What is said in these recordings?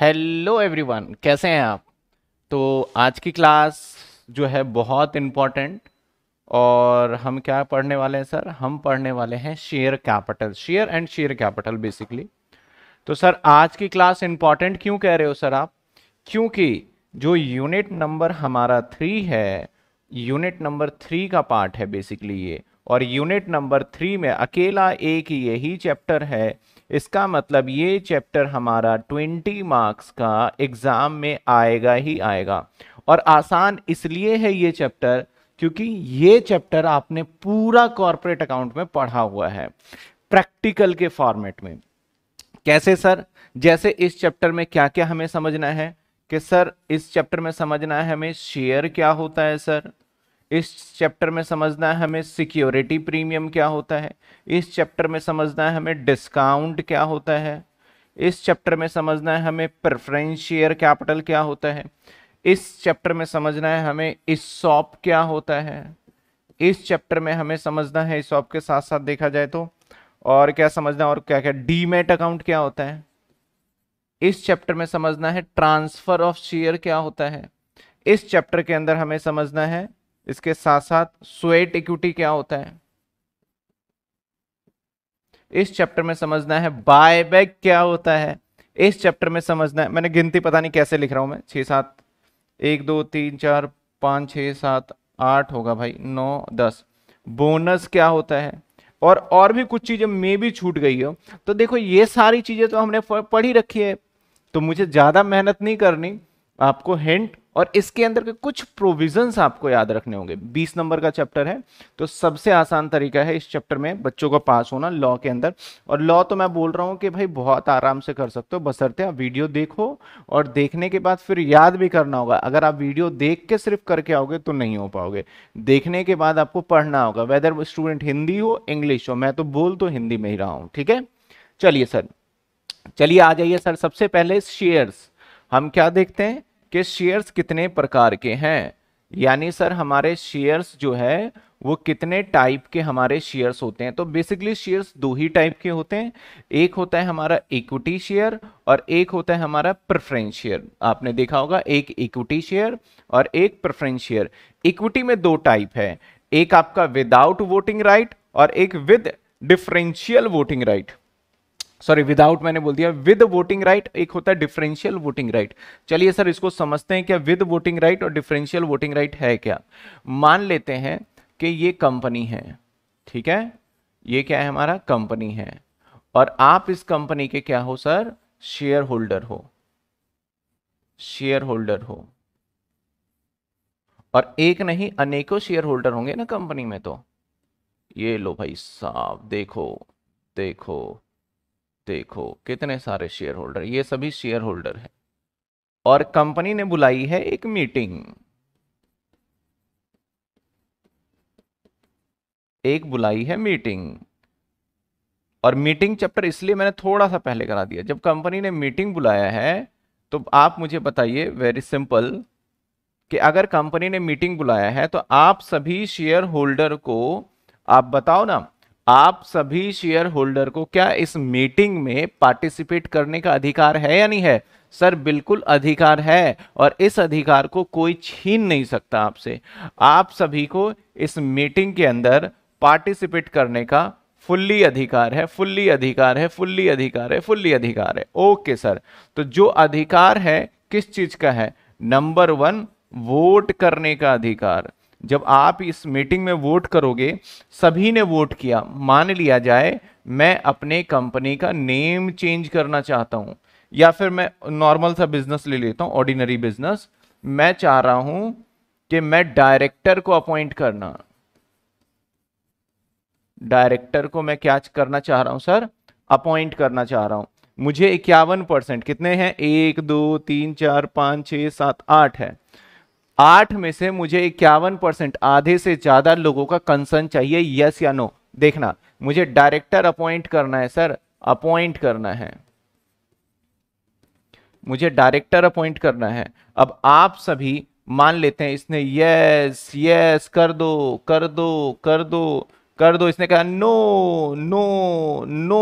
hello everyone कैसे हैं आप तो आज की क्लास जो है बहुत इम्पॉर्टेंट और हम क्या पढ़ने वाले हैं सर हम पढ़ने वाले हैं share capital share and share capital basically तो सर आज की क्लास इम्पॉर्टेंट क्यों कह रहे हो सर आप क्योंकि जो यूनिट नंबर हमारा थ्री है यूनिट नंबर थ्री का पार्ट है बेसिकली ये और यूनिट नंबर थ्री में अकेला एक यही चैप्टर है इसका मतलब ये चैप्टर हमारा 20 मार्क्स का एग्ज़ाम में आएगा ही आएगा और आसान इसलिए है ये चैप्टर क्योंकि ये चैप्टर आपने पूरा कॉरपोरेट अकाउंट में पढ़ा हुआ है प्रैक्टिकल के फॉर्मेट में कैसे सर जैसे इस चैप्टर में क्या क्या हमें समझना है कि सर इस चैप्टर में समझना है हमें शेयर क्या होता है सर इस चैप्टर में समझना है हमें सिक्योरिटी प्रीमियम क्या होता है इस चैप्टर में समझना है हमें डिस्काउंट क्या होता है इस चैप्टर में समझना है हमें प्रेफरेंस शेयर कैपिटल क्या होता है इस चैप्टर में समझना है हमें इस्सॉप क्या होता है इस चैप्टर में हमें समझना है इस्सॉप के साथ साथ देखा जाए तो और क्या समझना है और क्या क्या डीमेट अकाउंट क्या होता है इस चैप्टर में समझना है ट्रांसफर ऑफ शेयर क्या होता है इस चैप्टर के अंदर हमें समझना है इसके साथ साथ स्वेट इक्विटी क्या होता है इस चैप्टर में समझना है बायबैक क्या होता है इस चैप्टर में समझना है मैंने गिनती पता नहीं कैसे लिख रहा हूं मैं छह सात एक दो तीन चार पाँच छ सात आठ होगा भाई नौ दस बोनस क्या होता है और और भी कुछ चीज़ें मे भी छूट गई हो तो देखो ये सारी चीज़ें तो हमने पढ़ी रखी है तो मुझे ज़्यादा मेहनत नहीं करनी आपको हिंट और इसके अंदर के कुछ प्रोविजंस आपको याद रखने होंगे 20 नंबर का चैप्टर है तो सबसे आसान तरीका है इस चैप्टर में बच्चों का पास होना लॉ के अंदर और लॉ तो मैं बोल रहा हूँ कि भाई बहुत आराम से कर सकते हो बसरते आप वीडियो देखो और देखने के बाद फिर याद भी करना होगा अगर आप वीडियो देख के सिर्फ करके आओगे तो नहीं हो पाओगे देखने के बाद आपको पढ़ना होगा वेदर स्टूडेंट हिंदी हो इंग्लिश हो मैं तो बोल तो हिंदी में ही रहा हूँ ठीक है चलिए सर चलिए आ जाइए सर सबसे पहले शेयर्स हम क्या देखते हैं कि शेयर्स कितने प्रकार के हैं यानी सर हमारे शेयर्स जो है वो कितने टाइप के हमारे शेयर्स होते हैं तो बेसिकली शेयर्स दो ही टाइप के होते हैं एक होता है हमारा इक्विटी शेयर और एक होता है हमारा प्रेफरेंस शेयर आपने देखा होगा एक इक्विटी शेयर और एक प्रेफरेंस शेयर इक्विटी में दो टाइप है एक आपका विदाउट वोटिंग राइट और एक with differential voting right sorry without मैंने बोल दिया विद वोटिंग राइट एक होता है डिफरेंशियल वोटिंग राइट चलिए सर इसको समझते हैं क्या विद वोटिंग राइट और डिफरेंशियल वोटिंग राइट है क्या मान लेते हैं कि ये कंपनी है ठीक है ये क्या है हमारा कंपनी है और आप इस कंपनी के क्या हो सर शेयर होल्डर हो शेयर होल्डर हो और एक नहीं अनेकों शेयर होल्डर होंगे ना कंपनी में तो ये लो भाई साहब देखो देखो देखो कितने सारे शेयर होल्डर ये सभी शेयर होल्डर हैं और कंपनी ने बुलाई है एक मीटिंग एक बुलाई है मीटिंग और मीटिंग चैप्टर इसलिए मैंने थोड़ा सा पहले करा दिया जब कंपनी ने मीटिंग बुलाया है तो आप मुझे बताइए वेरी सिंपल कि अगर कंपनी ने मीटिंग बुलाया है तो आप सभी शेयर होल्डर को आप बताओ ना आप सभी शेयर होल्डर को क्या इस मीटिंग में पार्टिसिपेट करने का अधिकार है या नहीं है सर बिल्कुल अधिकार है और इस अधिकार को कोई छीन नहीं सकता आपसे आप सभी को इस मीटिंग के अंदर पार्टिसिपेट करने का फुल्ली अधिकार है फुल्ली अधिकार है फुल्ली अधिकार है फुल्ली अधिकार है ओके सर तो जो अधिकार है किस चीज का है नंबर वन वोट करने का अधिकार जब आप इस मीटिंग में वोट करोगे सभी ने वोट किया मान लिया जाए मैं अपने कंपनी का नेम चेंज करना चाहता हूं या फिर मैं नॉर्मल सा बिजनेस ले लेता हूं ऑर्डिनरी बिजनेस मैं चाह रहा हूं कि मैं डायरेक्टर को अपॉइंट करना डायरेक्टर को मैं क्या करना चाह रहा हूं सर अपॉइंट करना चाह रहा हूं मुझे इक्यावन परसेंट कितने हैं एक दो तीन चार पांच छह सात आठ है आठ में से मुझे इक्यावन परसेंट आधे से ज्यादा लोगों का कंसर्न चाहिए यस या नो देखना मुझे डायरेक्टर अपॉइंट करना है सर अपॉइंट करना है मुझे डायरेक्टर अपॉइंट करना है अब आप सभी मान लेते हैं इसने यस यस कर दो कर दो कर दो कर दो इसने कहा नो नो नो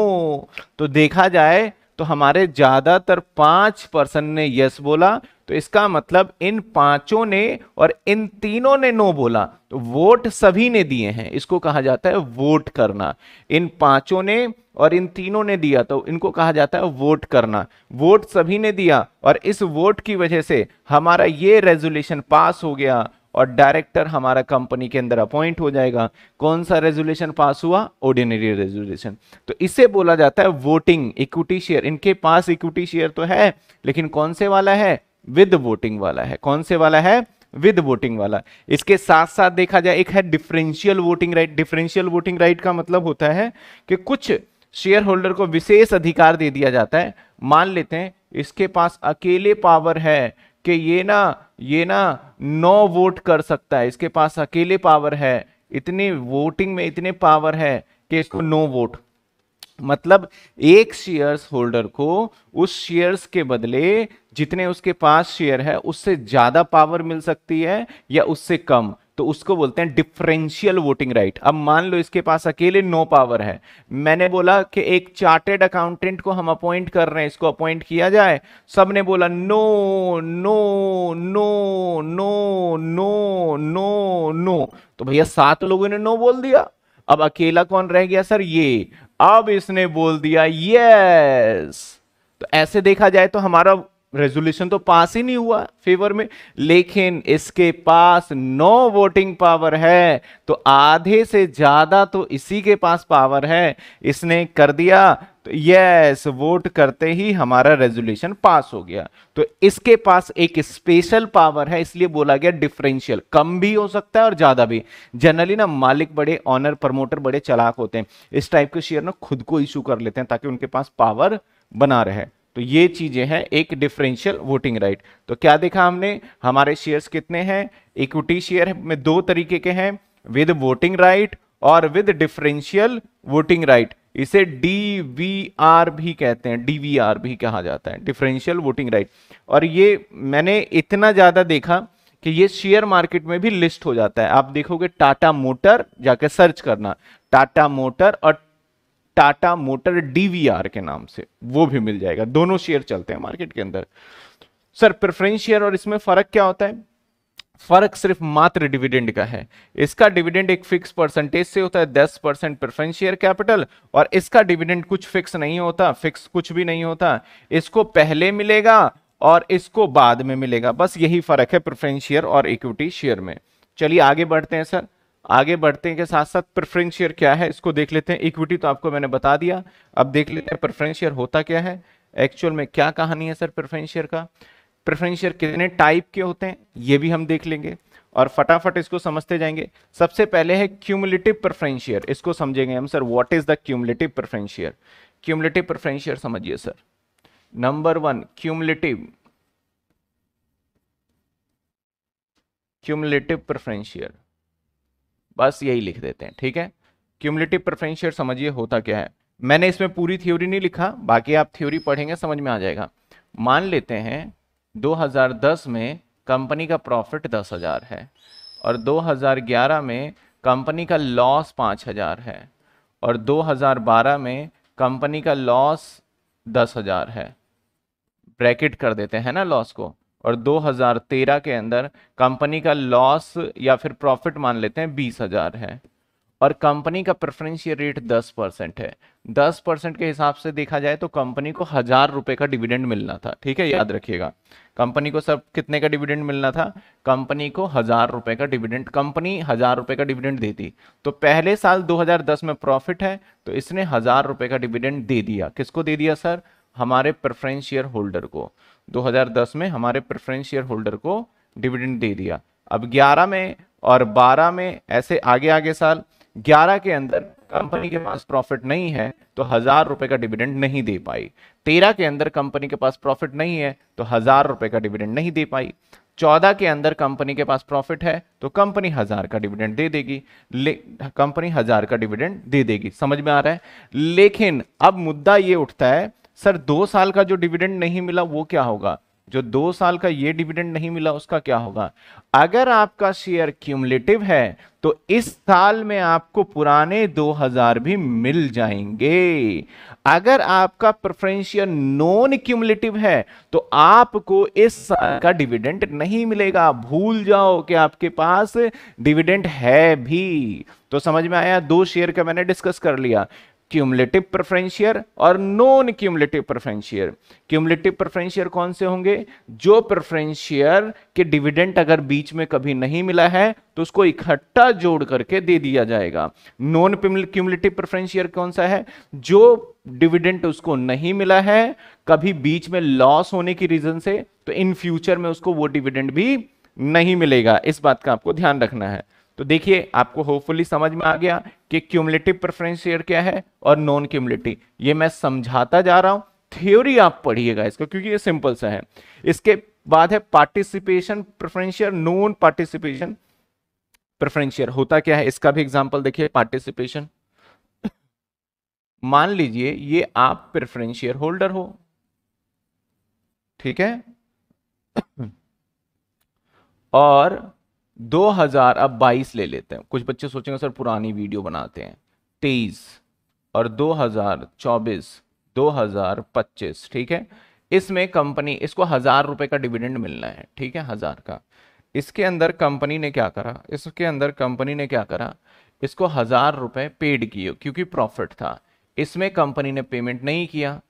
तो देखा जाए तो हमारे ज़्यादातर पांच पर्सन ने यस बोला तो इसका मतलब इन पांचों ने और इन तीनों ने नो बोला तो वोट सभी ने दिए हैं इसको कहा जाता है वोट करना इन पांचों ने और इन तीनों ने दिया तो इनको कहा जाता है वोट करना वोट सभी ने दिया और इस वोट की वजह से हमारा ये रेजोल्यूशन पास हो गया और डायरेक्टर हमारा कंपनी के अंदर अपॉइंट हो जाएगा कौन सा रेजोल्यूशन पास हुआ ऑर्डिनरी रेजोल्यूशन तो इसे बोला जाता है वोटिंग इक्विटी शेयर इनके पास इक्विटी शेयर तो है लेकिन कौन से वाला है विद वोटिंग वाला है कौन से वाला है विद वोटिंग वाला इसके साथ साथ देखा जाए एक है differential voting right differential voting right का मतलब होता है कि कुछ शेयर होल्डर को विशेष अधिकार दे दिया जाता है मान लेते हैं इसके पास अकेले पावर है कि ये ना ये ना नौ वोट कर सकता है इसके पास अकेले पावर है इतनी वोटिंग में इतने पावर है कि इसको नो वोट मतलब एक शेयर्स होल्डर को उस शेयर्स के बदले जितने उसके पास शेयर है उससे ज्यादा पावर मिल सकती है या उससे कम तो उसको बोलते हैं डिफरेंशियल वोटिंग राइट अब मान लो इसके पास अकेले नो पावर है मैंने बोला कि एक चार्टेड अकाउंटेंट को हम अपॉइंट कर रहे हैं इसको अपॉइंट किया जाए सब ने बोला no no no no no no no तो भैया सात लोगों ने नो बोल दिया अब अकेला कौन रह गया सर ये अब इसने बोल दिया यस तो ऐसे देखा जाए तो हमारा रेजोल्यूशन तो पास ही नहीं हुआ फेवर में लेकिन इसके पास नो वोटिंग पावर है तो आधे से ज्यादा तो इसी के पास पावर है इसने कर दिया तो यस वोट करते ही हमारा रेजोल्यूशन पास हो गया तो इसके पास एक स्पेशल पावर है इसलिए बोला गया डिफरेंशियल कम भी हो सकता है और ज्यादा भी जनरली ना मालिक बड़े ऑनर प्रमोटर बड़े चलाक होते हैं इस टाइप के शेयर ना खुद को इशू कर लेते हैं ताकि उनके पास पावर बना रहे तो ये चीज़ें हैं एक डिफरेंशियल वोटिंग राइट तो क्या देखा हमने हमारे शेयर्स कितने हैं इक्विटी शेयर में दो तरीके के हैं विद वोटिंग राइट और विद डिफरेंशियल वोटिंग राइट इसे डी भी कहते हैं डी भी कहा जाता है डिफरेंशियल वोटिंग राइट और ये मैंने इतना ज़्यादा देखा कि ये शेयर मार्केट में भी लिस्ट हो जाता है आप देखोगे टाटा मोटर जाके सर्च करना टाटा मोटर और टाटा मोटर डीवीआर के नाम से वो भी मिल जाएगा दोनों शेयर चलते हैं मार्केट के अंदर सर प्रेफरेंस शेयर और इसमें फर्क क्या होता है फर्क सिर्फ मात्र डिविडेंड का है इसका डिविडेंड एक फिक्स परसेंटेज से होता है 10 परसेंट प्रेफरेंस शेयर कैपिटल और इसका डिविडेंड कुछ फिक्स नहीं होता फिक्स कुछ भी नहीं होता इसको पहले मिलेगा और इसको बाद में मिलेगा बस यही फर्क है प्रेफरेंस शेयर और इक्विटी शेयर में चलिए आगे बढ़ते हैं सर आगे बढ़ते हैं के साथ साथ प्रेफरेंस शेयर क्या है इसको देख लेते हैं इक्विटी तो आपको मैंने बता दिया अब देख लेते हैं प्रेफरेंस शेयर होता क्या है एक्चुअल में क्या कहानी है सर प्रेफरेंस शेयर का प्रेफरेंस शेयर कितने टाइप के होते हैं ये भी हम देख लेंगे और फटाफट इसको समझते जाएंगे सबसे पहले है क्यूमुलेटिव प्रेफरेंस शेयर इसको समझेंगे हम sir what is the cumulative preference share cumulative preference share समझिए sir number one cumulative cumulative preference share बस यही लिख देते हैं ठीक है क्यूमलेटिव प्रेफरेंशियल समझिए होता क्या है मैंने इसमें पूरी थ्योरी नहीं लिखा बाकी आप थ्योरी पढ़ेंगे समझ में आ जाएगा मान लेते हैं 2010 में कंपनी का प्रॉफिट दस हज़ार है और 2011 में कंपनी का लॉस पाँच हज़ार है और 2012 में कंपनी का लॉस दस हज़ार है ब्रैकेट कर देते हैं ना लॉस को और 2013 के अंदर कंपनी का लॉस या फिर प्रॉफिट मान लेते हैं बीस हजार है और कंपनी का प्रेफरेंशियल रेट दस परसेंट है दस परसेंट के हिसाब से देखा जाए तो कंपनी को हजार रुपए का डिविडेंड मिलना था ठीक है याद रखिएगा कंपनी को सब कितने का डिविडेंड मिलना था कंपनी को हजार रुपए का डिविडेंड कंपनी हजार रुपए का डिविडेंड देती तो पहले साल 2010 में प्रॉफिट है तो इसने हजार रुपए का डिविडेंड दे दिया किसको दे दिया सर हमारे प्रेफरेंस शेयर होल्डर को 2010 में हमारे प्रेफरेंस शेयर होल्डर को डिविडेंड दे दिया अब 11 में और 12 में ऐसे आगे आगे साल 11 के अंदर कंपनी के पास प्रॉफिट नहीं है तो हजार रुपए का डिविडेंड नहीं दे पाई 13 के अंदर कंपनी के पास प्रॉफिट नहीं है तो हजार रुपए का डिविडेंड नहीं दे पाई 14 के अंदर कंपनी के पास प्रॉफिट है तो कंपनी हजार का डिविडेंड दे देगी कंपनी हजार का डिविडेंड दे देगी समझ में आ रहा है लेकिन अब मुद्दा ये उठता है सर दो साल का जो डिविडेंड नहीं मिला वो क्या होगा जो दो साल का ये डिविडेंड नहीं मिला उसका क्या होगा अगर आपका शेयर क्यूमलेटिव है तो इस साल में आपको पुराने 2000 भी मिल जाएंगे अगर आपका प्रेफरेंशियल नॉन क्यूमलेटिव है तो आपको इस साल का डिविडेंड नहीं मिलेगा भूल जाओ कि आपके पास डिविडेंड है भी तो समझ में आया दो शेयर का मैंने डिस्कस कर लिया क्यूमलेटिव प्रेफरेंशियर और non cumulative preference share cumulative preference share कौन से होंगे जो प्रेफरेंशियर के डिविडेंट अगर बीच में कभी नहीं मिला है तो उसको इकट्ठा जोड़ करके दे दिया जाएगा नॉन क्यूमलेटिव प्रेफरेंशियर कौन सा है जो डिविडेंट उसको नहीं मिला है कभी बीच में लॉस होने की रीजन से तो इन फ्यूचर में उसको वो डिविडेंट भी नहीं मिलेगा इस बात का आपको ध्यान रखना है तो देखिए आपको होपफुली समझ में आ गया कि क्यूमलेटिव प्रेफरेंस शेयर क्या है और नॉन क्यूमलेटिव ये मैं समझाता जा रहा हूं थ्योरी आप पढ़िएगा इसको क्योंकि ये सिंपल सा है इसके बाद है participation preference share non participation preference share होता क्या है इसका भी एग्जाम्पल देखिए पार्टिसिपेशन मान लीजिए ये आप प्रेफरेंशियर होल्डर हो ठीक है और दो हज़ार अब बाईस ले लेते हैं कुछ बच्चे सोचेंगे सर पुरानी वीडियो बनाते हैं तेईस और दो हज़ार चौबीस दो हज़ार पच्चीस ठीक है इसमें कंपनी इसको हज़ार रुपए का डिविडेंड मिलना है ठीक है हज़ार का इसके अंदर कंपनी ने क्या करा इसके अंदर कंपनी ने क्या करा इसको हज़ार रुपए पेड किए क्योंकि प्रॉफिट था इसमें कंपनी ने पेमेंट नहीं किया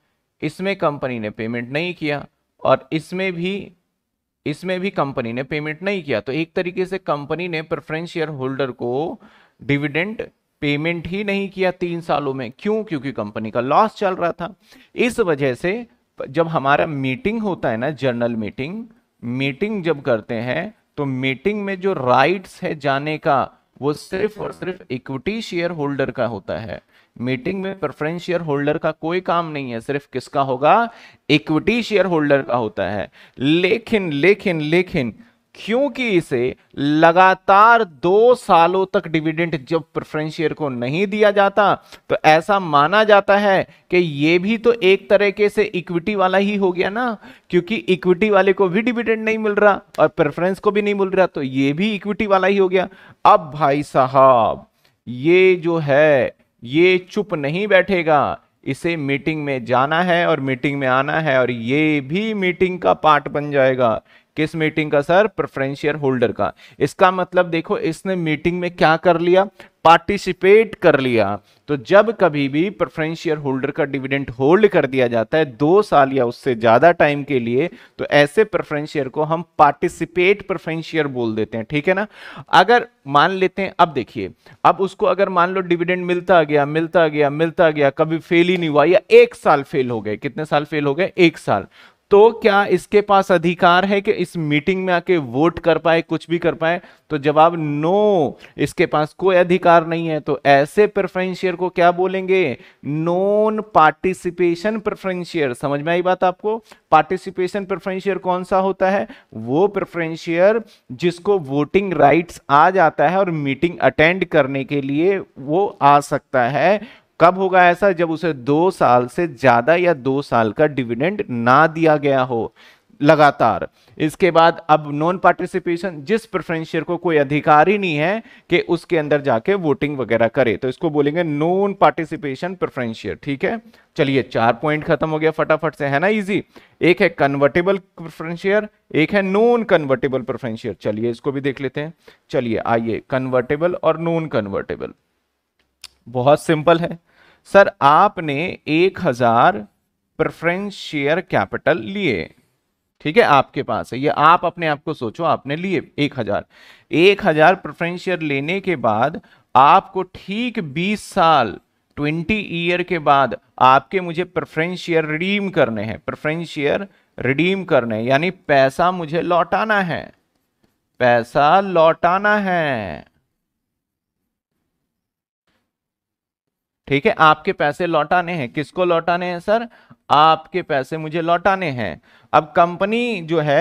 इसमें कंपनी ने पेमेंट नहीं किया और इसमें भी इसमें भी कंपनी ने पेमेंट नहीं किया तो एक तरीके से कंपनी ने प्रेफरेंस शेयर होल्डर को डिविडेंड पेमेंट ही नहीं किया तीन सालों में क्यों क्योंकि कंपनी का लॉस चल रहा था इस वजह से जब हमारा मीटिंग होता है ना जर्नल मीटिंग मीटिंग जब करते हैं तो मीटिंग में जो राइट्स है जाने का वो सिर्फ और सिर्फ इक्विटी शेयर होल्डर का होता है मीटिंग में प्रेफरेंस शेयर होल्डर का कोई काम नहीं है सिर्फ किसका होगा इक्विटी शेयर होल्डर का होता है लेकिन लेकिन लेकिन क्योंकि इसे लगातार दो सालों तक डिविडेंट जब प्रेफरेंस शेयर को नहीं दिया जाता तो ऐसा माना जाता है कि ये भी तो एक तरीके से इक्विटी वाला ही हो गया ना क्योंकि इक्विटी वाले को भी डिविडेंड नहीं मिल रहा और प्रेफरेंस को भी नहीं मिल रहा तो ये भी इक्विटी वाला ही हो गया अब भाई साहब ये जो है ये चुप नहीं बैठेगा इसे मीटिंग में जाना है और मीटिंग में आना है और ये भी मीटिंग का पार्ट बन जाएगा किस मीटिंग का सर प्रेफरेंशियल होल्डर का इसका मतलब देखो इसने मीटिंग में क्या कर लिया पार्टिसिपेट कर लिया तो जब कभी भी प्रेफरेंस होल्डर का डिविडेंट होल्ड कर दिया जाता है दो साल या उससे ज़्यादा टाइम के लिए तो ऐसे प्रेफरेंस को हम पार्टिसिपेट प्रेफरेंस बोल देते हैं ठीक है ना अगर मान लेते हैं अब देखिए अब उसको अगर मान लो डिविडेंट मिलता गया मिलता गया मिलता गया कभी फेल ही नहीं हुआ या एक साल फेल हो गए कितने साल फेल हो गए एक साल तो क्या इसके पास अधिकार है कि इस मीटिंग में आके वोट कर पाए कुछ भी कर पाए तो जवाब नो इसके पास कोई अधिकार नहीं है तो ऐसे प्रेफरेंशियर को क्या बोलेंगे नॉन पार्टिसिपेशन प्रेफरेंशियर समझ में आई बात आपको पार्टिसिपेशन प्रेफरेंशियर कौन सा होता है वो प्रेफरेंशियर जिसको वोटिंग राइट्स आ जाता है और मीटिंग अटेंड करने के लिए वो आ सकता है कब होगा ऐसा जब उसे दो साल से ज़्यादा या दो साल का डिविडेंड ना दिया गया हो लगातार इसके बाद अब नॉन पार्टिसिपेशन जिस प्रेफरेंस शेयर को कोई अधिकार ही नहीं है कि उसके अंदर जाके वोटिंग वगैरह करे तो इसको बोलेंगे नॉन पार्टिसिपेशन प्रेफरेंस शेयर ठीक है चलिए चार पॉइंट खत्म हो गया फटाफट से है ना इजी एक है कन्वर्टेबल प्रेफरेंस शेयर एक है नॉन कन्वर्टेबल प्रेफरेंस शेयर चलिए इसको भी देख लेते हैं चलिए आइए कन्वर्टेबल और नॉन कन्वर्टेबल बहुत सिंपल है सर आपने एक हजार प्रेफरेंस शेयर कैपिटल लिए ठीक है आपके पास है ये आप अपने आप को सोचो आपने लिए एक हजार एक हजार प्रेफरेंस शेयर लेने के बाद आपको ठीक बीस साल ट्वेंटी ईयर के बाद आपके मुझे प्रेफरेंस शेयर रिडीम करने हैं प्रेफरेंस शेयर रिडीम करने यानी पैसा मुझे लौटाना है पैसा लौटाना है ठीक है आपके पैसे लौटाने हैं किसको लौटाने हैं सर आपके पैसे मुझे लौटाने हैं अब कंपनी जो है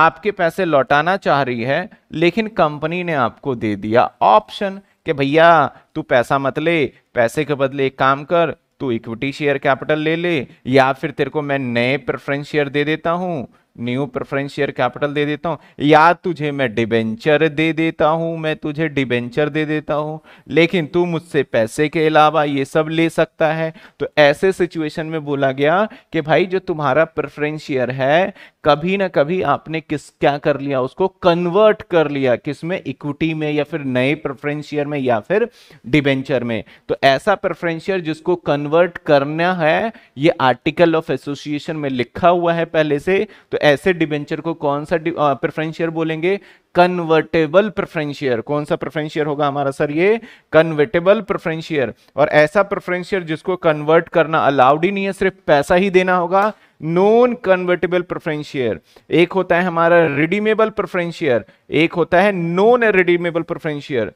आपके पैसे लौटाना चाह रही है लेकिन कंपनी ने आपको दे दिया ऑप्शन कि भैया तू पैसा मत ले पैसे के बदले एक काम कर तू इक्विटी शेयर कैपिटल ले ले या फिर तेरे को मैं नए प्रेफरेंस शेयर दे देता हूँ न्यू प्रेफरेंस शेयर कैपिटल दे देता हूँ या तुझे मैं डिबेंचर दे देता हूँ मैं तुझे डिबेंचर दे देता हूँ लेकिन तू मुझसे पैसे के अलावा ये सब ले सकता है तो ऐसे सिचुएशन में बोला गया कि भाई जो तुम्हारा प्रेफरेंस शेयर है कभी ना कभी आपने किस क्या कर लिया उसको कन्वर्ट कर लिया किस में इक्विटी में या फिर नए प्रेफरेंस शेयर में या फिर डिबेंचर में तो ऐसा प्रेफरेंस शेयर जिसको कन्वर्ट करना है ये आर्टिकल ऑफ एसोसिएशन में लिखा हुआ है पहले से तो ऐसे डिबेंचर को कौन सा प्रेफरेंस uh, शेयर बोलेंगे कन्वर्टेबल प्रेफरेंशियर कौन सा प्रेफरेंशियर होगा हमारा सर ये कन्वर्टेबल प्रेफरेंशियर और ऐसा प्रेफरेंशियर जिसको कन्वर्ट करना अलाउड ही नहीं है सिर्फ पैसा ही देना होगा नॉन कन्वर्टेबल प्रेफरेंशियर एक होता है हमारा रिडीमेबल प्रेफरेंशियर एक होता है नॉन रिडीमेबल प्रेफरेंशियर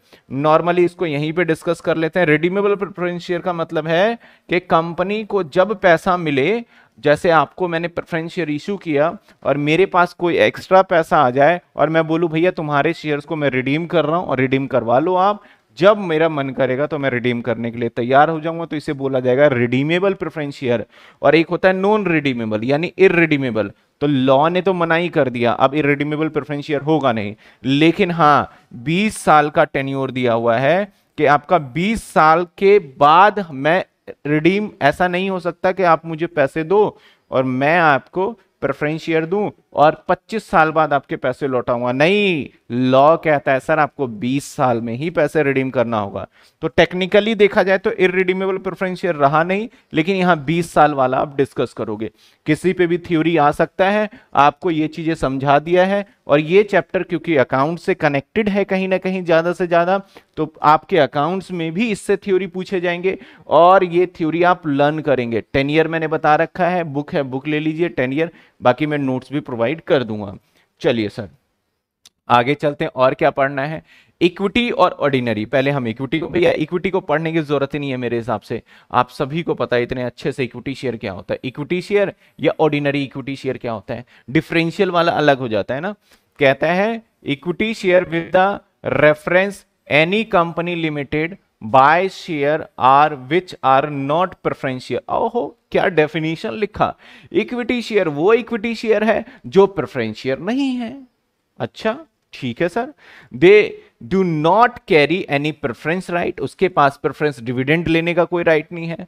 नॉर्मली इसको यहीं पे डिस्कस कर लेते हैं रिडीमेबल प्रेफरेंशियर का मतलब है कि कंपनी को जब पैसा मिले जैसे आपको मैंने प्रेफरेंस शेयर इशू किया और मेरे पास कोई एक्स्ट्रा पैसा आ जाए और मैं बोलूँ भैया तुम्हारे शेयर्स को मैं रिडीम कर रहा हूँ और रिडीम करवा लो आप जब मेरा मन करेगा तो मैं रिडीम करने के लिए तैयार हो जाऊंगा तो इसे बोला जाएगा रिडीमेबल प्रेफरेंस शेयर और एक होता है नॉन रिडीमेबल यानी इरिडीमेबल तो लॉ ने तो मना ही कर दिया अब इरिडीमेबल प्रेफरेंस शेयर होगा नहीं लेकिन हाँ बीस साल का टेन्योर दिया हुआ है कि आपका 20 साल के बाद मैं रिडीम ऐसा नहीं हो सकता कि आप मुझे पैसे दो और मैं आपको प्रेफरेंस शेयर दूं और 25 साल बाद आपके पैसे लौटाऊंगा नहीं लॉ कहता है सर आपको 20 साल में ही पैसे रिडीम करना होगा तो टेक्निकली देखा जाए तो इरिडीमेबल रिडीमेबल शेयर रहा नहीं लेकिन यहाँ 20 साल वाला आप डिस्कस करोगे किसी पे भी थ्योरी आ सकता है आपको ये चीज़ें समझा दिया है और ये चैप्टर क्योंकि अकाउंट से कनेक्टेड है कहीं ना कहीं ज़्यादा से ज़्यादा तो आपके अकाउंट्स में भी इससे थ्योरी पूछे जाएंगे और ये थ्योरी आप लर्न करेंगे टेन ईयर मैंने बता रखा है बुक है बुक ले लीजिए टेन ईयर बाकी मैं नोट्स भी प्रोवाइड कर दूंगा चलिए सर आगे चलते हैं और क्या पढ़ना है इक्विटी और ऑर्डिनरी पहले हम इक्विटी को भैया इक्विटी को पढ़ने की जरूरत ही नहीं है मेरे हिसाब से आप सभी को पता है इतने अच्छे से इक्विटी शेयर क्या होता है इक्विटी शेयर या ऑर्डिनरी इक्विटी शेयर क्या होता है डिफरेंशियल वाला अलग हो जाता है ना कहता है equity share with the reference any company limited by share are which are not preferential ओहो क्या डेफिनेशन लिखा इक्विटी शेयर वो इक्विटी शेयर है जो प्रेफरेंशियल नहीं है अच्छा ठीक है sir they do not carry any preference right उसके पास प्रेफरेंस डिविडेंड लेने का कोई राइट right नहीं है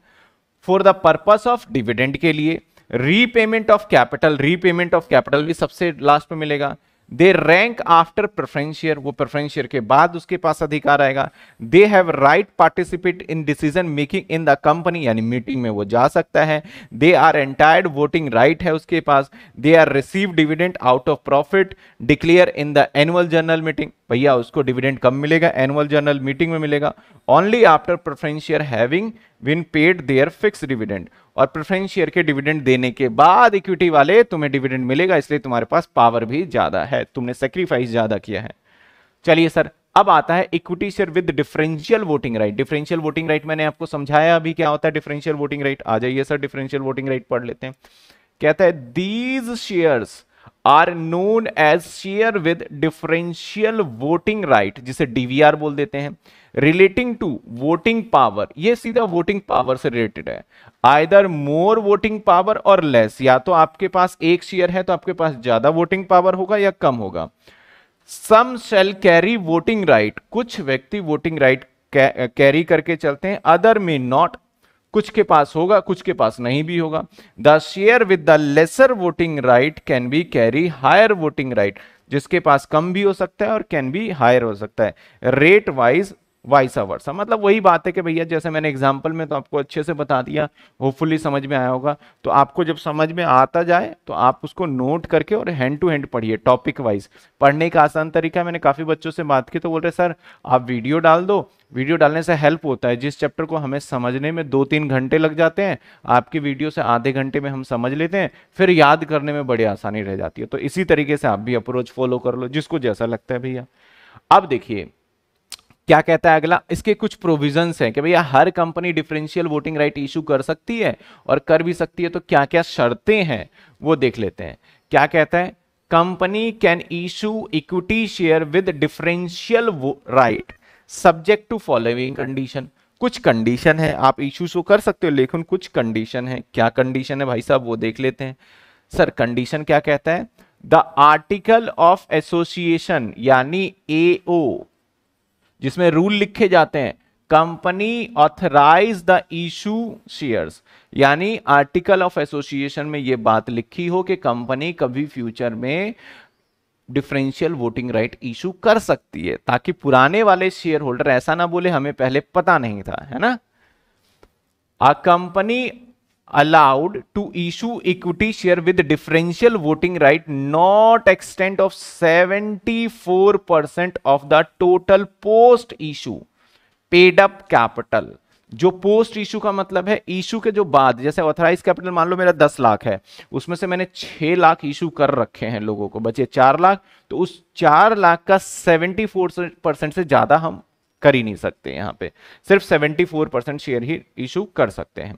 for the purpose of dividend के लिए repayment of capital repayment of capital भी सबसे लास्ट में मिलेगा दे रैंक आफ्टर प्रेफरेंशियर वो प्रेफरेंशियर के बाद उसके पास अधिकार आएगा they have right participate in decision making in the company यानी मीटिंग में वो जा सकता है they are entitled voting right है उसके पास they are receive dividend out of profit declare in the annual general meeting भैया उसको डिविडेंट कम मिलेगा एनुअल जर्नल मीटिंग में मिलेगा only after preference share having been paid their fix dividend और preference share के डिविडेंड देने के बाद इक्विटी वाले तुम्हें डिविडेंड मिलेगा इसलिए तुम्हारे पास पावर भी ज्यादा है तुमने सेक्रीफाइस ज्यादा किया है चलिए सर अब आता है equity share with differential voting right differential voting right मैंने आपको समझाया अभी क्या होता है डिफरेंशियल वोटिंग राइट आ जाइए सर डिफरेंशियल वोटिंग राइट पढ़ लेते हैं कहता है these shares are known as share with differential voting right जिसे डीवीआर बोल देते हैं रिलेटिंग टू वोटिंग पावर ये सीधा वोटिंग पावर से रिलेटेड है आइदर मोर वोटिंग पावर और लेस या तो आपके पास एक शेयर है तो आपके पास ज्यादा वोटिंग पावर होगा या कम होगा some shall carry voting right कुछ व्यक्ति वोटिंग राइट कैरी करके चलते हैं अदर में नॉट कुछ के पास होगा कुछ के पास नहीं भी होगा the share with the lesser voting right can be carry higher voting right जिसके पास कम भी हो सकता है और कैन भी हायर हो सकता है रेट वाइज वाइस वर्सा मतलब वही बात है कि भैया जैसे मैंने एग्जाम्पल में तो आपको अच्छे से बता दिया होपफुली समझ में आया होगा तो आपको जब समझ में आता जाए तो आप उसको नोट करके और हैंड टू हैंड पढ़िए टॉपिक वाइज पढ़ने का आसान तरीका मैंने काफ़ी बच्चों से बात की तो बोल रहे सर आप वीडियो डाल दो वीडियो डालने से हेल्प होता है जिस चैप्टर को हमें समझने में दो तीन घंटे लग जाते हैं आपकी वीडियो से आधे घंटे में हम समझ लेते हैं फिर याद करने में बड़ी आसानी रह जाती है तो इसी तरीके से आप भी अप्रोच फॉलो कर लो जिसको जैसा लगता है भैया अब देखिए क्या कहता है अगला इसके कुछ प्रोविजंस हैं कि भैया हर company differential voting right issue कर सकती है और कर भी सकती है तो क्या क्या शर्तें हैं वो देख लेते हैं क्या कहता है company can issue equity share with differential right subject to following condition कुछ कंडीशन है आप इशू शो कर सकते हो लेकिन कुछ कंडीशन है क्या कंडीशन है भाई साहब वो देख लेते हैं सर कंडीशन क्या कहता है द आर्टिकल ऑफ एसोसिएशन यानी एओ जिसमें रूल लिखे जाते हैं company authorise the issue shares यानी आर्टिकल ऑफ एसोसिएशन में यह बात लिखी हो कि कंपनी कभी फ्यूचर में डिफरेंशियल वोटिंग राइट इशू कर सकती है ताकि पुराने वाले शेयर होल्डर ऐसा ना बोले हमें पहले पता नहीं था है ना uh company allowed to issue equity share with differential voting right not extent of seventy four percent of the total post issue paid up capital जो पोस्ट इशू का मतलब है इशू के जो बाद जैसे ऑथराइज कैपिटल मान लो मेरा दस लाख है उसमें से मैंने छह लाख इशू कर रखे हैं लोगों को बचे चार लाख तो उस चार लाख का सेवेंटी फोर परसेंट से ज्यादा हम कर ही नहीं सकते यहाँ पे सिर्फ सेवेंटी फोर परसेंट शेयर ही इशू कर सकते हैं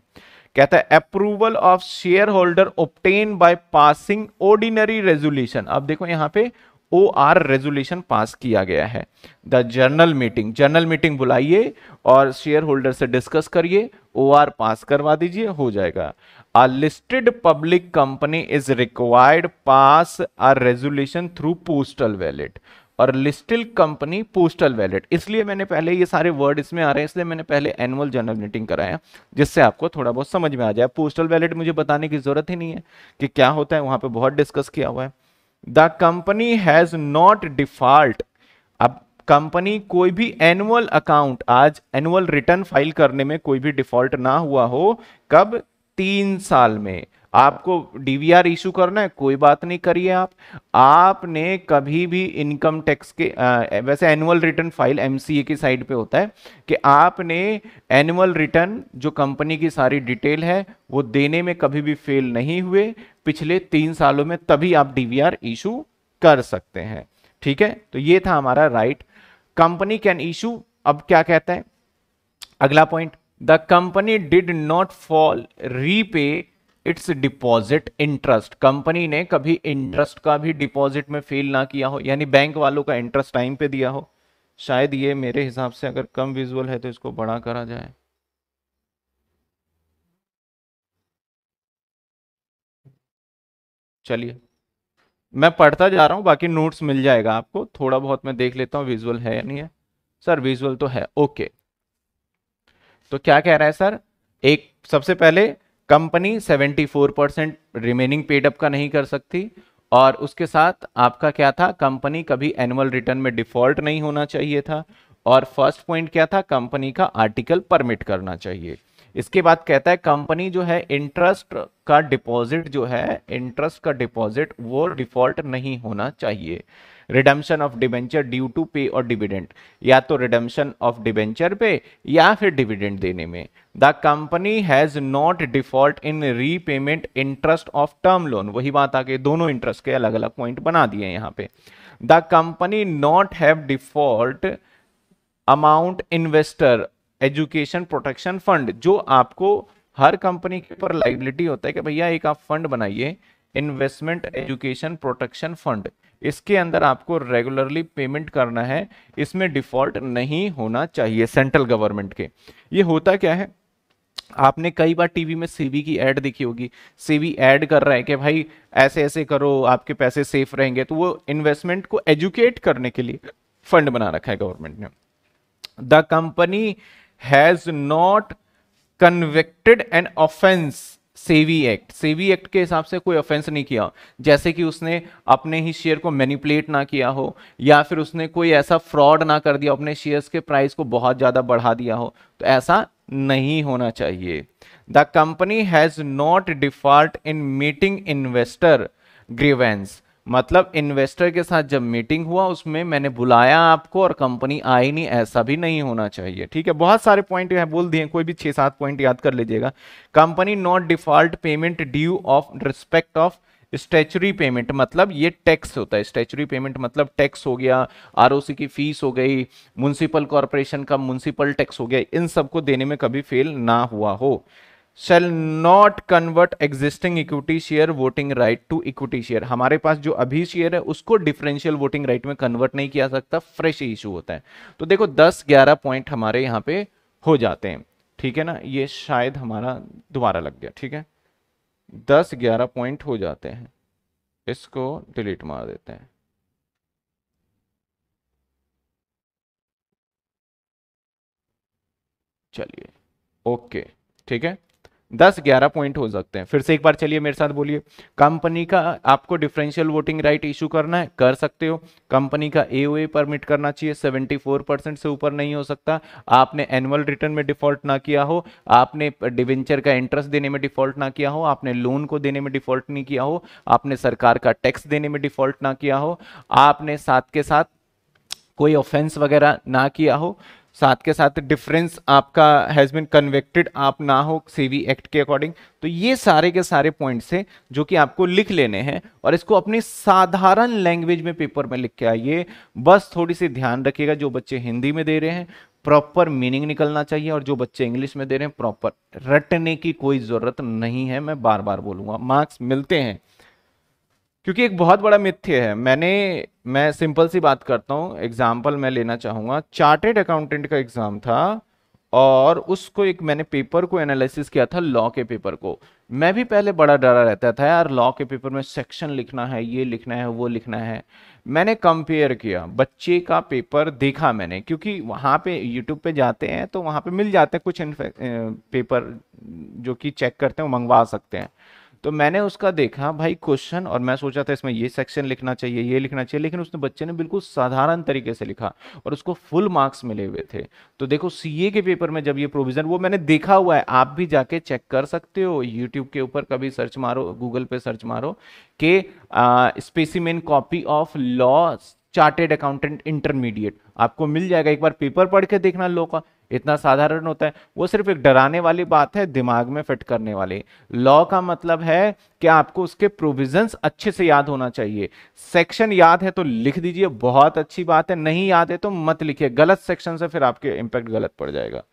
कहता है approval of share holder obtain by passing ordinary resolution अब देखो यहां पर ओ आर रेजोल्यूशन पास किया गया है the general meeting general meeting बुलाइए और शेयर होल्डर से डिस्कस करिए ओ आर पास करवा दीजिए हो जाएगा uh listed public company is required pass a resolution through postal ballot और लिस्टेड कंपनी पोस्टल वैलेट इसलिए मैंने पहले ये सारे वर्ड इसमें आ रहे हैं इसलिए मैंने पहले एनुअल जनरल मीटिंग कराया जिससे आपको थोड़ा बहुत समझ में आ जाए पोस्टल वैलेट मुझे बताने की जरूरत ही नहीं है कि क्या होता है वहां पे बहुत डिस्कस किया हुआ है the company has not default अब कंपनी कोई भी एनुअल अकाउंट आज एनुअल रिटर्न फाइल करने में कोई भी डिफॉल्ट ना हुआ हो कब तीन साल में आपको डीवीआर इशू करना है कोई बात नहीं करिए आप आपने कभी भी इनकम टैक्स के आ, वैसे एनुअल रिटर्न फाइल एमसीए की साइड पे होता है कि आपने एनुअल रिटर्न जो कंपनी की सारी डिटेल है वो देने में कभी भी फेल नहीं हुए पिछले तीन सालों में तभी आप डीवीआर इशू कर सकते हैं ठीक है तो ये था हमारा राइट कंपनी कैन इशू अब क्या कहता है अगला point the company did not fall repay its deposit interest company ने कभी इंटरेस्ट का भी डिपॉजिट में फेल ना किया हो यानी बैंक वालों का इंटरेस्ट टाइम पे दिया हो शायद ये मेरे हिसाब से अगर कम विजुअल है तो इसको बड़ा करा जाए चलिए मैं पढ़ता जा रहा हूँ बाकी नोट्स मिल जाएगा आपको थोड़ा बहुत मैं देख लेता हूँ विजुअल है या नहीं है सर विजुअल तो है ओके तो क्या कह रहा है सर एक सबसे पहले कंपनी 74 परसेंट रिमेनिंग पेडअप का नहीं कर सकती और उसके साथ आपका क्या था कंपनी कभी एनुअल रिटर्न में डिफॉल्ट नहीं होना चाहिए था और फर्स्ट पॉइंट क्या था कंपनी का आर्टिकल परमिट करना चाहिए इसके बाद कहता है कंपनी जो है इंटरेस्ट का डिपॉजिट जो है इंटरेस्ट का डिपॉजिट वो डिफॉल्ट नहीं होना चाहिए redemption of debenture due to pay और डिविडेंड या तो रिडम्शन ऑफ डिबेंचर पे या फिर डिविडेंड देने में the company has not default in repayment interest of term loan वही बात आके दोनों इंटरेस्ट के अलग अलग पॉइंट बना दिए यहाँ पे the company not have default amount investor education protection fund जो आपको हर कंपनी के ऊपर लाइबिलिटी होता है कि भैया एक आप फंड बनाइए इन्वेस्टमेंट एजुकेशन प्रोटेक्शन फंड इसके अंदर आपको रेगुलरली पेमेंट करना है इसमें डिफ़ॉल्ट नहीं होना चाहिए सेंट्रल गवर्नमेंट के ये होता क्या है आपने कई बार टीवी में सेवी की एड देखी होगी सेवी एड कर रहा है कि भाई ऐसे ऐसे करो आपके पैसे सेफ रहेंगे तो वो इन्वेस्टमेंट को एजुकेट करने के लिए फंड बना रखा है गवर्नमेंट ने the company has not convicted an offence SEBI act SEBI act के हिसाब से कोई ऑफेंस नहीं किया जैसे कि उसने अपने ही शेयर को मैनिपुलेट ना किया हो या फिर उसने कोई ऐसा फ्रॉड ना कर दिया अपने शेयर्स के प्राइस को बहुत ज़्यादा बढ़ा दिया हो तो ऐसा नहीं होना चाहिए the company has not default in meeting investor grievance मतलब इन्वेस्टर के साथ जब मीटिंग हुआ उसमें मैंने बुलाया आपको और कंपनी आई नहीं ऐसा भी नहीं होना चाहिए ठीक है बहुत सारे पॉइंट यहाँ बोल दिए कोई भी छह सात पॉइंट याद कर लीजिएगा company not default payment due of respect of statutory payment मतलब ये टैक्स होता है स्टेचुरी पेमेंट मतलब टैक्स हो गया आरओसी की फीस हो गई म्यूनसिपल कॉरपोरेशन का म्यूनसिपल टैक्स हो गया इन सबको देने में कभी फेल ना हुआ हो shall not convert existing equity share voting right to equity share हमारे पास जो अभी शेयर है उसको डिफरेंशियल वोटिंग राइट में कन्वर्ट नहीं किया सकता फ्रेश इशू होता है तो देखो 10 11 पॉइंट हमारे यहाँ पे हो जाते हैं ठीक है ना ये शायद हमारा दोबारा लग गया ठीक है दस ग्यारह पॉइंट हो जाते हैं इसको डिलीट मार देते हैं चलिए ओके ठीक है दस ग्यारह पॉइंट हो सकते हैं फिर से एक बार चलिए मेरे साथ बोलिए कंपनी का आपको डिफरेंशियल वोटिंग राइट इशू करना है कर सकते हो कंपनी का ए परमिट करना चाहिए फोर परसेंट से ऊपर नहीं हो सकता आपने एनुअल रिटर्न में डिफॉल्ट ना किया हो आपने डिवेंचर का इंटरेस्ट देने में डिफॉल्ट ना किया हो आपने लोन को देने में डिफॉल्ट नहीं किया हो आपने सरकार का टैक्स देने में डिफॉल्ट ना किया हो आपने साथ के साथ कोई ऑफेंस वगैरह ना किया हो साथ के साथ डिफरेंस आपका हैज़ बिन कन्वेक्टेड आप ना हो सीवी एक्ट के अकॉर्डिंग तो ये सारे के सारे पॉइंट्स हैं जो कि आपको लिख लेने हैं और इसको अपने साधारण लैंग्वेज में पेपर में लिख के आइए बस थोड़ी सी ध्यान रखिएगा जो बच्चे हिंदी में दे रहे हैं प्रॉपर मीनिंग निकलना चाहिए और जो बच्चे इंग्लिश में दे रहे हैं प्रॉपर रटने की कोई ज़रूरत नहीं है मैं बार बार बोलूंगा मार्क्स मिलते हैं क्योंकि एक बहुत बड़ा मिथ्य है मैंने मैं सिंपल सी बात करता हूँ एग्जाम्पल मैं लेना चाहूंगा चार्टेड अकाउंटेंट का एग्ज़ाम था और उसको एक मैंने पेपर को एनालिसिस किया था लॉ के पेपर को मैं भी पहले बड़ा डरा रहता था यार लॉ के पेपर में सेक्शन लिखना है ये लिखना है वो लिखना है मैंने कंपेयर किया बच्चे का पेपर देखा मैंने क्योंकि वहाँ पे यूट्यूब पे जाते हैं तो वहाँ पे मिल जाते हैं कुछ पेपर जो कि चेक करते हैं मंगवा सकते हैं तो मैंने उसका देखा भाई क्वेश्चन और मैं सोचा था इसमें ये सेक्शन लिखना चाहिए ये लिखना चाहिए लेकिन उसने बच्चे ने बिल्कुल साधारण तरीके से लिखा और उसको फुल मार्क्स मिले हुए थे तो देखो सी के पेपर में जब ये प्रोविजन वो मैंने देखा हुआ है आप भी जाके चेक कर सकते हो यूट्यूब के ऊपर कभी सर्च मारो गूगल पे सर्च मारो के specimen copy of law chartered accountant intermediate आपको मिल जाएगा एक बार पेपर पढ़ के देखना लॉ का इतना साधारण होता है वो सिर्फ एक डराने वाली बात है दिमाग में फिट करने वाली लॉ का मतलब है कि आपको उसके प्रोविजंस अच्छे से याद होना चाहिए सेक्शन याद है तो लिख दीजिए बहुत अच्छी बात है नहीं याद है तो मत लिखिए गलत सेक्शन से फिर आपके इम्पैक्ट गलत पड़ जाएगा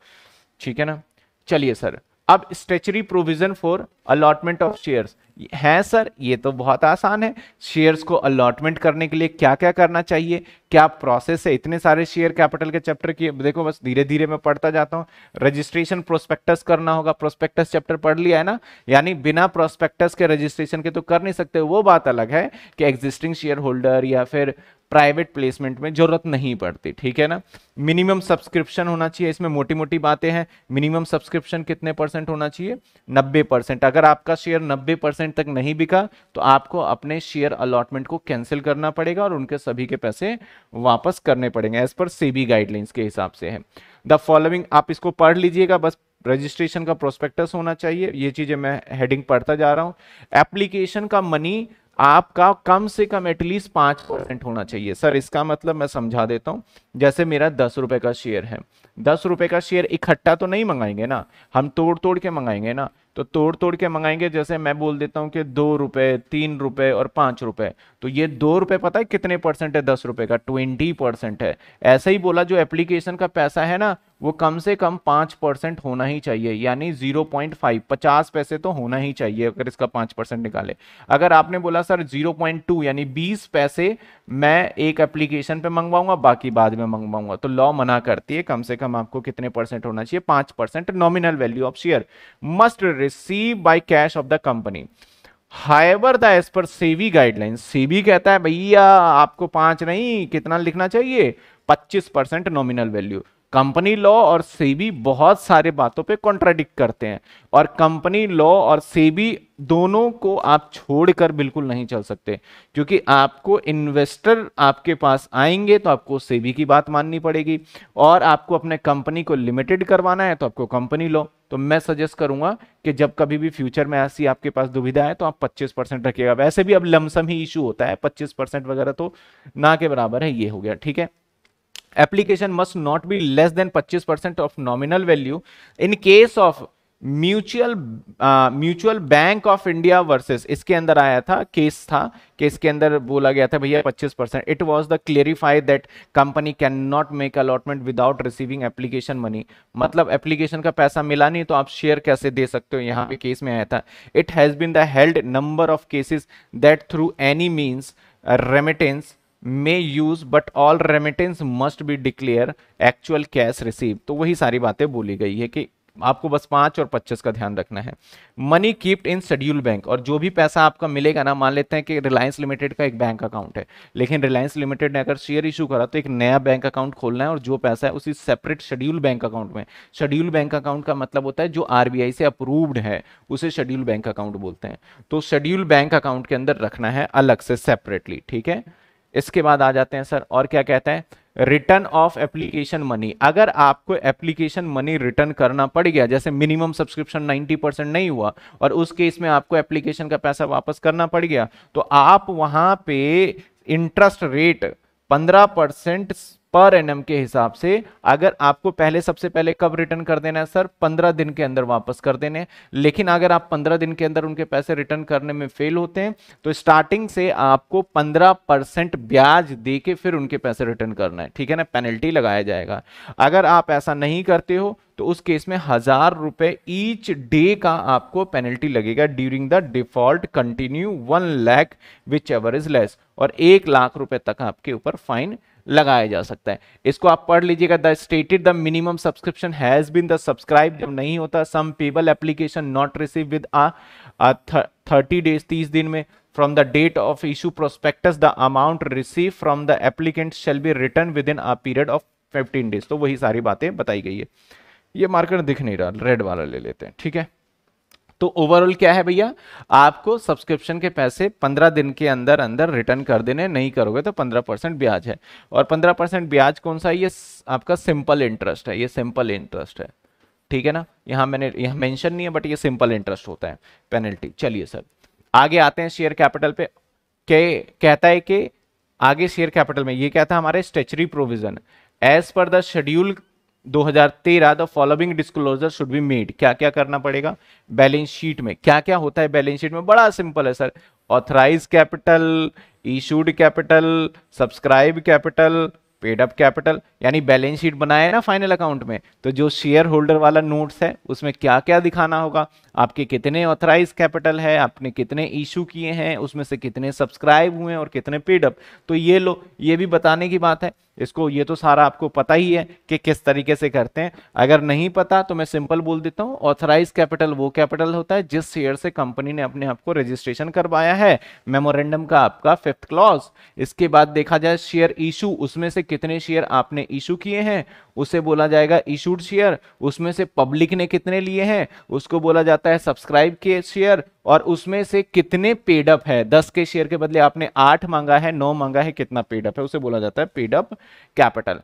ठीक है ना चलिए सर अब statutory provision for allotment of shares है सर ये तो बहुत आसान है शेयर्स को अलॉटमेंट करने के लिए क्या क्या करना चाहिए क्या प्रोसेस है इतने सारे शेयर कैपिटल के चैप्टर की देखो बस धीरे धीरे मैं पढ़ता जाता हूँ रजिस्ट्रेशन प्रोस्पेक्टस करना होगा प्रोस्पेक्टस चैप्टर पढ़ लिया है ना यानी बिना प्रोस्पेक्टस के रजिस्ट्रेशन के तो कर नहीं सकते वो बात अलग है कि एग्जिस्टिंग शेयर होल्डर या फिर प्राइवेट प्लेसमेंट में जरूरत नहीं पड़ती ठीक है ना मिनिमम सब्सक्रिप्शन होना चाहिए इसमें मोटी मोटी बातें हैं मिनिमम सब्सक्रिप्शन कितने परसेंट होना चाहिए 90 परसेंट अगर आपका शेयर 90 परसेंट तक नहीं बिका तो आपको अपने शेयर अलॉटमेंट को कैंसिल करना पड़ेगा और उनके सभी के पैसे वापस करने पड़ेंगे एज पर सेबी गाइडलाइंस के हिसाब से है द फॉलोइंग आप इसको पढ़ लीजिएगा बस रजिस्ट्रेशन का प्रोस्पेक्टस होना चाहिए ये चीज़ें मैं हेडिंग पढ़ता जा रहा हूँ एप्लीकेशन का मनी आपका कम से कम एटलीस्ट पांच परसेंट होना चाहिए सर इसका मतलब मैं समझा देता हूं जैसे मेरा दस रुपए का शेयर है दस रुपए का शेयर इकट्ठा तो नहीं मंगाएंगे ना हम तोड़ तोड़ के मंगाएंगे ना तो तोड़ तोड़ के मंगाएंगे जैसे मैं बोल देता हूँ कि दो रुपये तीन रुपये और पाँच रुपये तो ये दो रुपये पता है कितने परसेंट है दस रुपये का ट्वेंटी परसेंट है ऐसे ही बोला जो एप्लीकेशन का पैसा है ना वो कम से कम पाँच परसेंट होना ही चाहिए यानी जीरो पॉइंट फाइव पचास पैसे तो होना ही चाहिए अगर इसका पाँच परसेंट निकाले अगर आपने बोला सर जीरो पॉइंट टू यानी बीस पैसे मैं एक एप्लीकेशन पे मंगवाऊंगा बाकी बाद में मंगवाऊंगा तो लॉ मना करती है कम से कम आपको कितने परसेंट होना चाहिए पाँच percent nominal value of share must received by cash of the company higher the as per SEBI guideline सेवी कहता है भैया आपको पांच नहीं कितना लिखना चाहिए पच्चीस percent nominal value company law और सेबी बहुत सारे बातों पे कॉन्ट्राडिक्ट करते हैं और कंपनी लॉ और सेबी दोनों को आप छोड़कर बिल्कुल नहीं चल सकते क्योंकि आपको इन्वेस्टर आपके पास आएंगे तो आपको सेबी की बात माननी पड़ेगी और आपको अपने कंपनी को लिमिटेड करवाना है तो आपको कंपनी लॉ तो मैं सजेस्ट करूंगा कि जब कभी भी फ्यूचर में ऐसी आपके पास दुविधा है तो आप 25 परसेंट रखिएगा वैसे भी अब लमसम ही इशू होता है 25 परसेंट वगैरह तो ना के बराबर है ये हो गया ठीक है must not be less than पच्चीस 25% of nominal value in case of mutual mutual bank of India versus इसके अंदर आया था केस था केस के अंदर बोला गया था भैया 25 percent it was the clarify that company can not make allotment without receiving application money मतलब एप्लीकेशन का पैसा मिला नहीं तो आप शेयर कैसे दे सकते हो यहाँ पे केस में आया था it has been the held number of cases that through any means remittance may use but all remittance must be declare actual cash receive तो वही सारी बातें बोली गई है कि आपको बस पांच और पच्चीस का ध्यान रखना है money keeped in schedule bank और जो भी पैसा आपका मिलेगा ना मान लेते हैं कि रिलायंस लिमिटेड का एक बैंक अकाउंट है लेकिन रिलायंस लिमिटेड ने अगर शेयर इशू करा तो एक नया बैंक अकाउंट खोलना है और जो पैसा है उसी सेपरेट शेड्यूल बैंक अकाउंट में शेड्यूल बैंक अकाउंट का मतलब होता है जो आरबीआई से अप्रूव्ड है उसे शेड्यूल बैंक अकाउंट बोलते हैं तो शेड्यूल बैंक अकाउंट के अंदर रखना है अलग से सेपरेटली ठीक है इसके बाद आ जाते हैं सर और क्या कहते हैं रिटर्न ऑफ एप्लीकेशन मनी अगर आपको एप्लीकेशन मनी रिटर्न करना पड़ गया जैसे मिनिमम सब्सक्रिप्शन 90 परसेंट नहीं हुआ और उस केस में आपको एप्लीकेशन का पैसा वापस करना पड़ गया तो आप वहां पे interest rate 15 percent per annum के हिसाब से अगर आपको पहले सबसे पहले कब रिटर्न कर देना है सर पंद्रह दिन के अंदर वापस कर देने लेकिन अगर आप पंद्रह दिन के अंदर उनके पैसे रिटर्न करने में फेल होते हैं तो स्टार्टिंग से आपको पंद्रह परसेंट ब्याज दे के फिर उनके पैसे रिटर्न करना है ठीक है ना पेनल्टी लगाया जाएगा अगर आप ऐसा नहीं करते हो तो उस केस में हजार रुपए ईच डे का आपको पेनल्टी लगेगा during the default continue one lakh whichever is less और एक लाख रुपए तक आपके ऊपर फाइन लगाया जा सकता है इसको आप पढ़ लीजिएगा the stated the minimum subscription has been the subscribe जब नहीं होता sum payable application not receive with ah thirty days तीस दिन में the date of issue prospectus the amount receive from the applicant shall be return within a period of fifteen days तो वही सारी बातें बताई गई है ये मार्कर दिख नहीं रहा रेड वाला ले लेते हैं ठीक है तो ओवरऑल क्या है भैया आपको सब्सक्रिप्शन के पैसे पंद्रह दिन के अंदर अंदर रिटर्न कर देने नहीं करोगे तो पंद्रह परसेंट ब्याज है और पंद्रह परसेंट ब्याज कौन सा है ये आपका सिंपल इंटरेस्ट है ये सिंपल इंटरेस्ट है ठीक है ना यहाँ मैंने यहाँ मेंशन नहीं है बट ये सिंपल इंटरेस्ट होता है पेनल्टी चलिए सर आगे आते हैं शेयर कैपिटल पे के कहता है कि आगे शेयर कैपिटल में ये कहता है हमारे statutory provision as per the schedule 2013 the following disclosure should be made क्या क्या करना पड़ेगा बैलेंस शीट में क्या क्या होता है बैलेंस शीट में बड़ा सिंपल है sir authorise capital issued capital subscribe capital paid up capital यानी बैलेंस शीट बनाया है ना फाइनल अकाउंट में तो जो शेयर होल्डर वाला नोट्स है उसमें क्या क्या दिखाना होगा आपके कितने ऑथराइज कैपिटल है आपने कितने इशू किए हैं उसमें से कितने सब्सक्राइब हुए हैं और कितने पेड अप तो ये लो ये भी बताने की बात है इसको ये तो सारा आपको पता ही है कि किस तरीके से करते हैं अगर नहीं पता तो मैं सिंपल बोल देता हूँ ऑथराइज कैपिटल वो कैपिटल होता है जिस शेयर से कंपनी ने अपने आप को रजिस्ट्रेशन करवाया है मेमोरेंडम का आपका फिफ्थ क्लॉज इसके बाद देखा जाए शेयर इशू उसमें से कितने शेयर आपने इशू किए हैं उसे बोला जाएगा इशूड शेयर उसमें से पब्लिक ने कितने लिए हैं उसको बोला जाता है सब्सक्राइब किए शेयर और उसमें से कितने पेडअप है दस के शेयर के बदले आपने आठ मांगा है नौ मांगा है कितना पेडअप है उसे बोला जाता है पेडअप कैपिटल